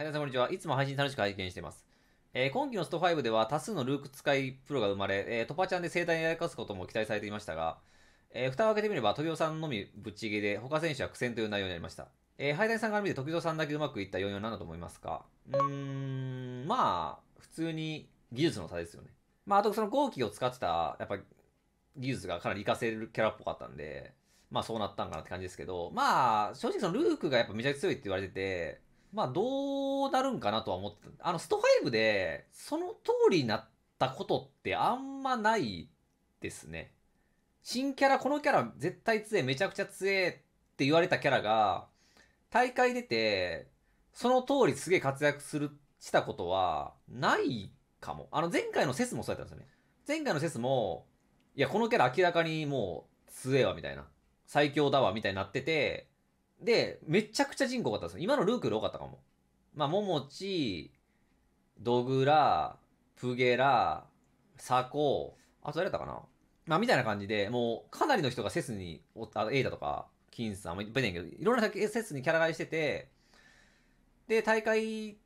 はい、皆さんこんにちは。いつも配信楽しく拝見しています。えー、今期のスト5では多数のルーク使いプロが生まれ、えー、トパちゃんで生態にやらかすことも期待されていましたが、えー、蓋を開けてみれば、時尾さんのみぶっちぎりで、他選手は苦戦という内容になりました。えー、ハイダイさんから見て時尾さんだけうまくいった要因は何だと思いますかうーん、まあ、普通に技術の差ですよね。まあ、あとその後期を使ってた、やっぱ、技術がかなり活かせるキャラっぽかったんで、まあそうなったんかなって感じですけど、まあ、正直そのルークがやっぱめちゃくちゃ強いって言われてて、まあ、どうなるんかなとは思ってた。あの、スト5で、その通りになったことってあんまないですね。新キャラ、このキャラ絶対強え、めちゃくちゃ強えって言われたキャラが、大会出て、その通りすげえ活躍する、したことは、ないかも。あの、前回のセスもそうやったんですよね。前回のセスも、いや、このキャラ明らかにもう、強えわ、みたいな。最強だわ、みたいになってて、で、めちゃくちゃ人口多かったんですよ。今のルークより多かったかも。まあ、ももち、ドグラ、プゲラ、サコ、あと誰だったかなまあ、みたいな感じで、もう、かなりの人がセスに、あエイダとか、キンさんもいっぱいいけど、いろんなセスにキャラ替えしてて、で、大会、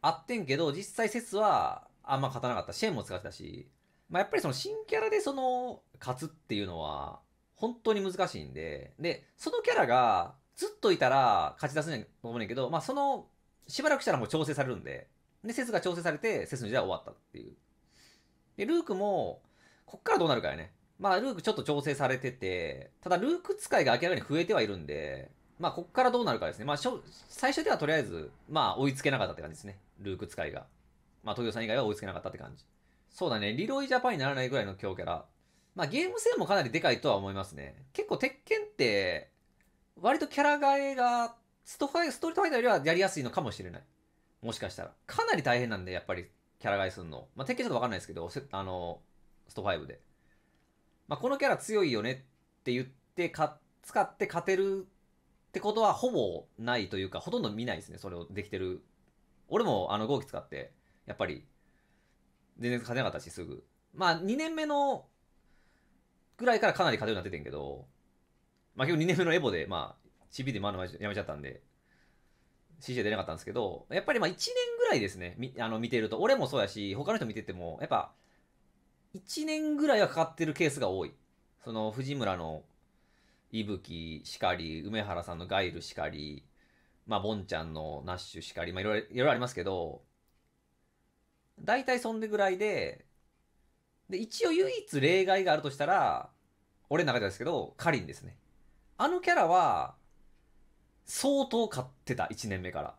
あってんけど、実際セスは、あんま勝たなかった。シェーンも使ってたし、まあ、やっぱりその新キャラでその、勝つっていうのは、本当に難しいんで、で、そのキャラがずっといたら勝ち出すんやと思うねんけど、まあその、しばらくしたらもう調整されるんで、で、説が調整されて、説の時代は終わったっていう。で、ルークも、こっからどうなるかやね。まあ、ルークちょっと調整されてて、ただルーク使いが明らかに増えてはいるんで、まあ、こっからどうなるかですね。まあ、最初ではとりあえず、まあ、追いつけなかったって感じですね。ルーク使いが。まあ、東京さん以外は追いつけなかったって感じ。そうだね。リロイジャパンにならないぐらいの強キャラまあゲーム性もかなりでかいとは思いますね。結構鉄拳って、割とキャラ替えがストファイ、ストリートファイターよりはやりやすいのかもしれない。もしかしたら。かなり大変なんで、やっぱりキャラ替えするの。まあ鉄拳ちょっとわかんないですけど、あの、スト5で。まあこのキャラ強いよねって言ってか、使って勝てるってことはほぼないというか、ほとんど見ないですね、それをできてる。俺もあの号機使って、やっぱり、全然勝てなかったし、すぐ。まあ、2年目のぐらいからかなり勝てるようになっててんけど、まあ今日2年目のエボで、まあ、チビで回やめちゃったんで、CJ 出なかったんですけど、やっぱりまあ1年ぐらいですね、あの見てると、俺もそうやし、他の人見てても、やっぱ、1年ぐらいはかかってるケースが多い。その藤村の伊吹しかり、梅原さんのガイルしかり、まあ、ボンちゃんのナッシュしかり、まあ、いろいろありますけど、大体そんでぐらいで、で、一応唯一例外があるとしたら、俺の中ではですけど、カリンですね。あのキャラは、相当買ってた、1年目から。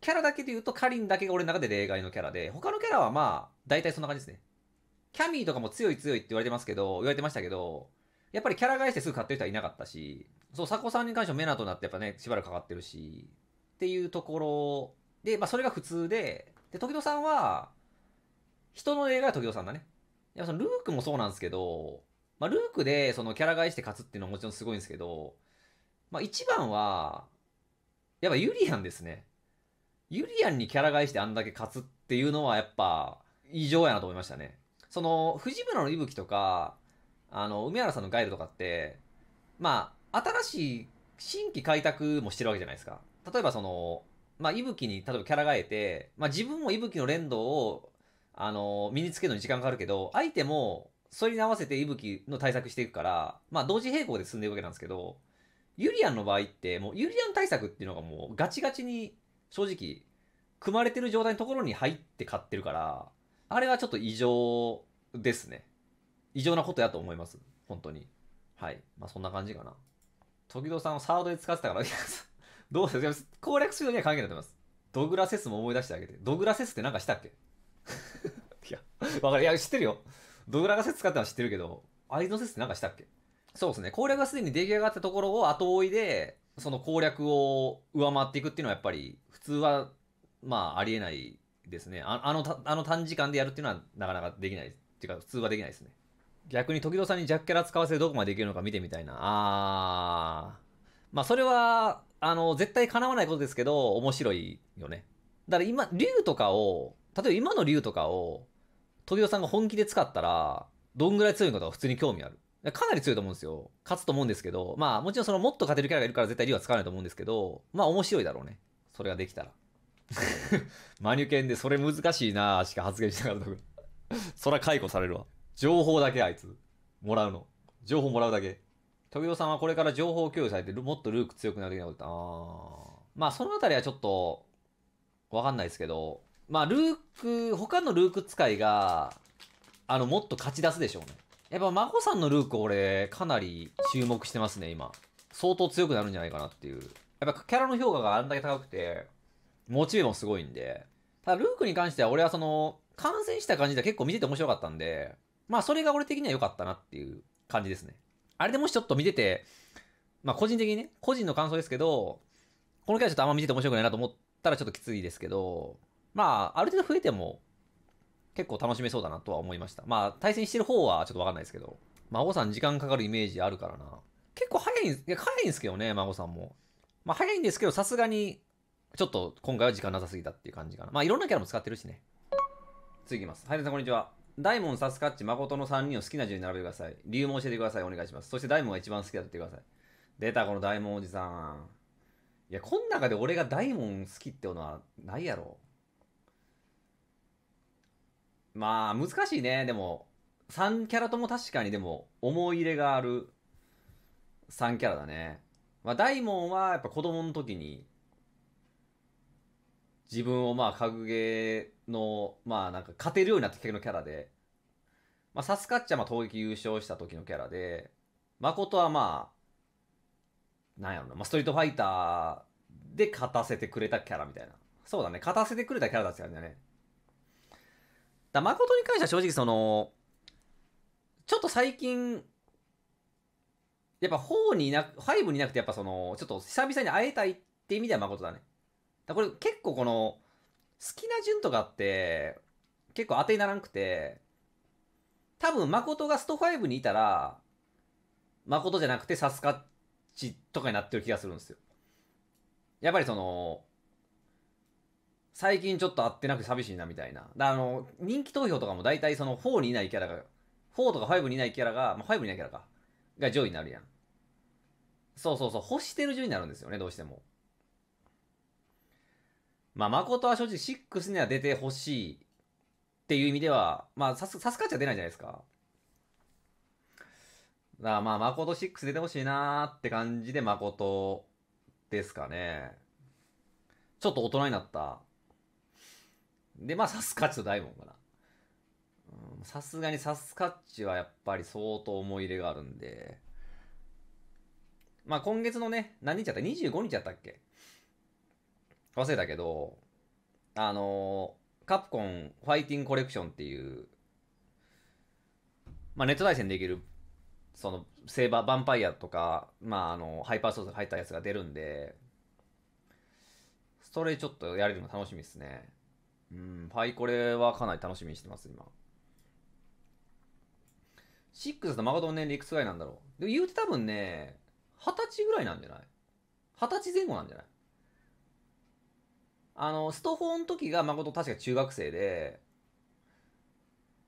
キャラだけで言うと、カリンだけが俺の中で例外のキャラで、他のキャラはまあ、大体そんな感じですね。キャミーとかも強い強いって言われてますけど、言われてましたけど、やっぱりキャラ返してすぐ買ってる人はいなかったし、そう、佐古さんに関してもメナとなってやっぱね、しばらくかかってるし、っていうところで、まあそれが普通で、で、時戸さんは、人の映画は時戸さんだね。っぱそのルークもそうなんですけど、まあ、ルークでそのキャラ返して勝つっていうのはもちろんすごいんですけど、まあ、一番は、やっぱユリアンですね。ユリアンにキャラ返してあんだけ勝つっていうのはやっぱ異常やなと思いましたね。その、藤村の息吹とか、あの、梅原さんのガイルとかって、まあ、新しい新規開拓もしてるわけじゃないですか。例えばその、まあ、息吹に例えばキャラ替えて、まあ、自分も息吹の連動をあの、身につけるのに時間かかるけど、相手も、それに合わせて息吹の対策していくから、まあ同時並行で進んでいくわけなんですけど、ユリアンの場合って、もうユリアン対策っていうのがもうガチガチに、正直、組まれてる状態のところに入って買ってるから、あれはちょっと異常ですね。異常なことやと思います。本当に。はい。まあそんな感じかな。時戸さんをサードで使ってたから、どうですか攻略するのには関係ないと思います。ドグラセスも思い出してあげて。ドグラセスってなんかしたっけいや、わかる。いや、知ってるよ。ドグラが説使ったのは知ってるけど、相の説ってなんかしたっけそうですね。攻略がすでに出来上がったところを後追いで、その攻略を上回っていくっていうのはやっぱり、普通は、まあ、ありえないですね。ああの、あの短時間でやるっていうのはなかなかできない。っていうか、普通はできないですね。逆に時戸さんにジャッキャラ使わせてどこまでできるのか見てみたいな。あー。まあ、それは、あの、絶対叶わないことですけど、面白いよね。だから今、竜とかを、例えば今の竜とかを、トビオさんが本気で使ったら、どんぐらい強いのか普通に興味ある。かなり強いと思うんですよ。勝つと思うんですけど、まあもちろんそのもっと勝てるキャラがいるから絶対竜は使わないと思うんですけど、まあ面白いだろうね。それができたら。マニュケンでそれ難しいなぁしか発言しなかった。そら解雇されるわ。情報だけあいつ。もらうの。情報もらうだけ。時代さんはこれから情報共有されて、もっとルーク強くなる的なことあまあそのあたりはちょっと、わかんないですけど、まあ、ルーク、他のルーク使いが、あの、もっと勝ち出すでしょうね。やっぱ、マコさんのルーク俺、かなり注目してますね、今。相当強くなるんじゃないかなっていう。やっぱ、キャラの評価があんだけ高くて、モチベもすごいんで。ただ、ルークに関しては俺はその、感染した感じで結構見てて面白かったんで、まあ、それが俺的には良かったなっていう感じですね。あれでもしちょっと見てて、まあ、個人的にね、個人の感想ですけど、このキャラちょっとあんま見てて面白くないなと思ったらちょっときついですけど、まあ、ある程度増えても、結構楽しめそうだなとは思いました。まあ、対戦してる方はちょっとわかんないですけど、孫、さん時間かかるイメージあるからな。結構早いん、いや、早いんですけどね、孫さんも。まあ、早いんですけど、さすがに、ちょっと今回は時間なさすぎたっていう感じかな。まあ、いろんなキャラも使ってるしね。次いきます。はい、皆さんこんにちは。ダイモン、サスカッチ、誠の3人を好きな順に並べてください。理由も教えてください。お願いします。そしてダイモンが一番好きだって言ってください。出た、このダイモンおじさん。いや、こん中で俺がダイモン好きってのはないやろ。まあ、難しいね。でも、3キャラとも確かにでも、思い入れがある3キャラだね。まあ、大門はやっぱ子供の時に、自分をまあ、格ゲーの、まあなんか勝てるようになった時のキャラで、まあ、サスカッチャまあ、攻撃優勝した時のキャラで、誠はまあ、なんやろな、まあ、ストリートファイターで勝たせてくれたキャラみたいな。そうだね、勝たせてくれたキャラだったよね。だ誠に関しては正直その、ちょっと最近、やっぱ4にな、く5になくてやっぱその、ちょっと久々に会えたいって意味では誠だね。だこれ結構この、好きな順とかって、結構当てにならんくて、多分誠がスト5にいたら、誠じゃなくてサスカッチとかになってる気がするんですよ。やっぱりその、最近ちょっと会ってなく寂しいなみたいな。あの、人気投票とかも大体その4にいないキャラが、4とか5にいないキャラが、まあ、5にいないキャラか、が上位になるやん。そうそうそう、欲してる順になるんですよね、どうしても。まあ、誠は正直6には出てほしいっていう意味では、まあ、さす、さすがっちゃ出ないじゃないですか。だからまあ、誠6出てほしいなーって感じで誠ですかね。ちょっと大人になったで、まあ、サスカッチとダイモンかな。さすがにサスカッチはやっぱり相当思い入れがあるんで、まあ今月のね、何日だった ?25 日だったっけ忘れたけど、あのー、カプコンファイティングコレクションっていう、まあネット対戦できる、その、セーバー、ヴァンパイアとか、まああの、ハイパーソースが入ったやつが出るんで、それちょっとやれるの楽しみですね。うん、パイコレはかなり楽しみにしてます、今。6の誠くつぐらいなんだろう。で言うて多分ね、二十歳ぐらいなんじゃない二十歳前後なんじゃないあの、ストフォの時が誠確か中学生で、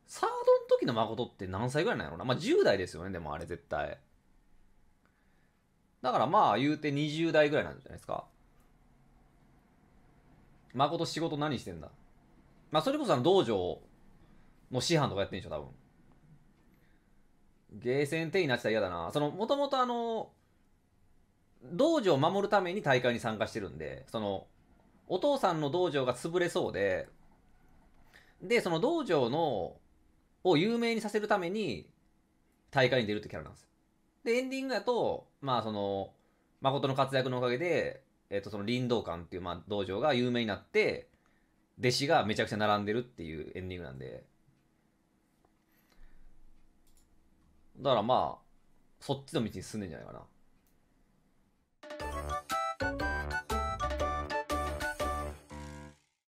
サードの時の誠って何歳ぐらいなんやろうな。まあ、10代ですよね、でもあれ絶対。だからまあ言うて20代ぐらいなんじゃないですか。誠仕事何してんだまあ、それこそあの道場の師範とかやってんでしょ、多分。ゲーセン手になってたら嫌だな。その、もともとあの、道場を守るために大会に参加してるんで、その、お父さんの道場が潰れそうで、で、その道場の、を有名にさせるために、大会に出るってキャラなんです。で、エンディングやと、まあその、誠の活躍のおかげで、えっ、と、その林道館っていう、まあ、道場が有名になって、弟子がめちゃくちゃ並んでるっていうエンディングなんでだからまあそっちの道に進んでんじゃないかな